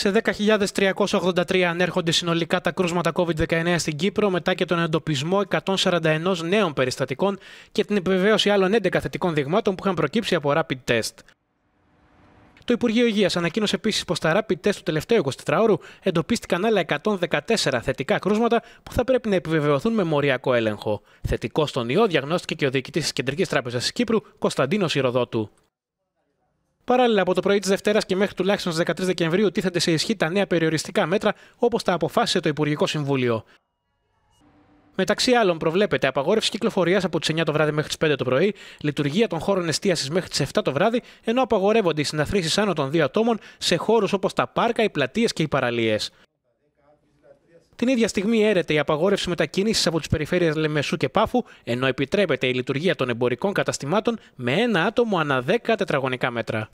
Σε 10.383 ανέρχονται συνολικά τα κρούσματα COVID-19 στην Κύπρο μετά και τον εντοπισμό 141 νέων περιστατικών και την επιβεβαίωση άλλων 11 θετικών δειγμάτων που είχαν προκύψει από rapid test. Το Υπουργείο Υγείας ανακοίνωσε επίσης πως τα rapid test του τελευταίου 24ωρου εντοπίστηκαν άλλα 114 θετικά κρούσματα που θα πρέπει να επιβεβαιωθούν με μοριακό έλεγχο. Θετικό στον ιό διαγνώστηκε και ο διοικητής της Κεντρικής Τράπεζας της Κύπρου, Κωνσταντίνος Ηροδότου. Παράλληλα, από το πρωί της Δευτέρας και μέχρι τουλάχιστον στις 13 Δεκεμβρίου τίθενται σε ισχύ τα νέα περιοριστικά μέτρα όπως τα αποφάσισε το Υπουργικό Συμβούλιο. Μεταξύ άλλων, προβλέπεται απαγόρευση κυκλοφορίας από τις 9 το βράδυ μέχρι τις 5 το πρωί, λειτουργία των χώρων εστίασης μέχρι τις 7 το βράδυ, ενώ απαγορεύονται οι συναθρήσεις άνω των δύο ατόμων σε χώρους όπως τα πάρκα, οι πλατείες και οι παραλίες. Την ίδια στιγμή έρεται η απαγόρευση μετακίνηση από τις περιφέρειες Λεμεσού και Πάφου, ενώ επιτρέπεται η λειτουργία των εμπορικών καταστημάτων με ένα άτομο ανά 10 τετραγωνικά μέτρα.